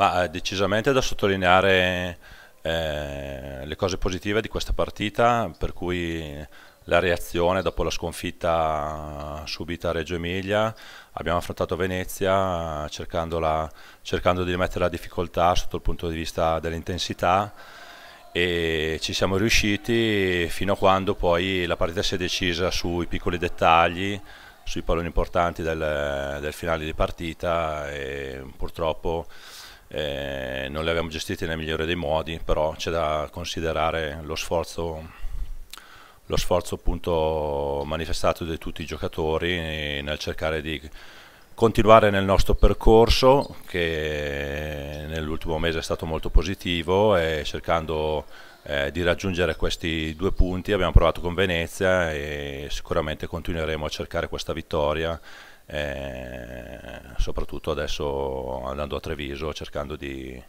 Ma eh, decisamente da sottolineare eh, le cose positive di questa partita, per cui la reazione dopo la sconfitta subita a Reggio Emilia, abbiamo affrontato Venezia cercando di rimettere la difficoltà sotto il punto di vista dell'intensità e ci siamo riusciti fino a quando poi la partita si è decisa sui piccoli dettagli, sui palloni importanti del, del finale di partita e purtroppo eh, non le abbiamo gestite nel migliore dei modi, però c'è da considerare lo sforzo, lo sforzo appunto manifestato da tutti i giocatori nel cercare di continuare nel nostro percorso che nell'ultimo mese è stato molto positivo e cercando eh, di raggiungere questi due punti abbiamo provato con Venezia e sicuramente continueremo a cercare questa vittoria eh, soprattutto adesso andando a Treviso cercando di,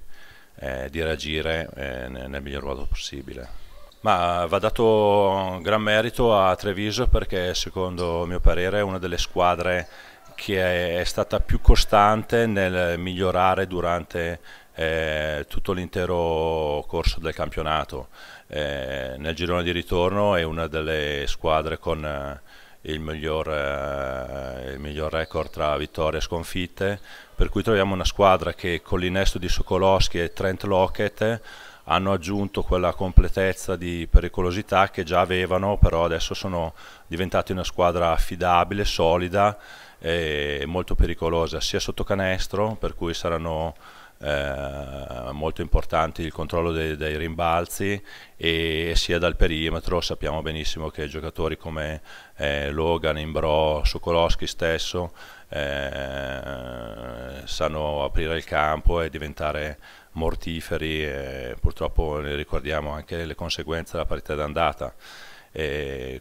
eh, di reagire eh, nel miglior modo possibile. Ma va dato gran merito a Treviso perché secondo mio parere è una delle squadre che è stata più costante nel migliorare durante eh, tutto l'intero corso del campionato. Eh, nel girone di ritorno è una delle squadre con il miglior, eh, il miglior, record tra vittorie e sconfitte, per cui troviamo una squadra che con l'innesto di Sokolowski e Trent Lockett hanno aggiunto quella completezza di pericolosità che già avevano, però adesso sono diventati una squadra affidabile, solida e molto pericolosa, sia sotto canestro, per cui saranno eh, molto importanti il controllo dei, dei rimbalzi e sia dal perimetro sappiamo benissimo che giocatori come eh, Logan, Imbro, Sokolowski stesso eh, sanno aprire il campo e diventare mortiferi e purtroppo ne ricordiamo anche le conseguenze della partita d'andata.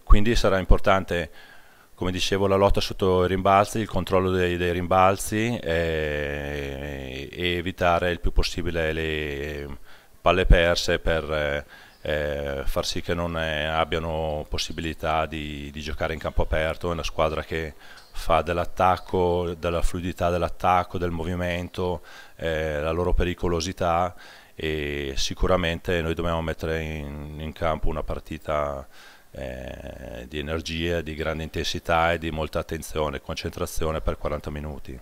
quindi sarà importante come dicevo la lotta sotto i rimbalzi, il controllo dei, dei rimbalzi e, eh, e, evitare il più possibile le palle perse per eh, eh, far sì che non eh, abbiano possibilità di, di, giocare in campo aperto, è una squadra che fa dell'attacco, della fluidità dell'attacco, del movimento, eh, la loro pericolosità e sicuramente noi dobbiamo mettere in, in campo una partita eh, di energia, di grande intensità e di molta attenzione e concentrazione per 40 minuti.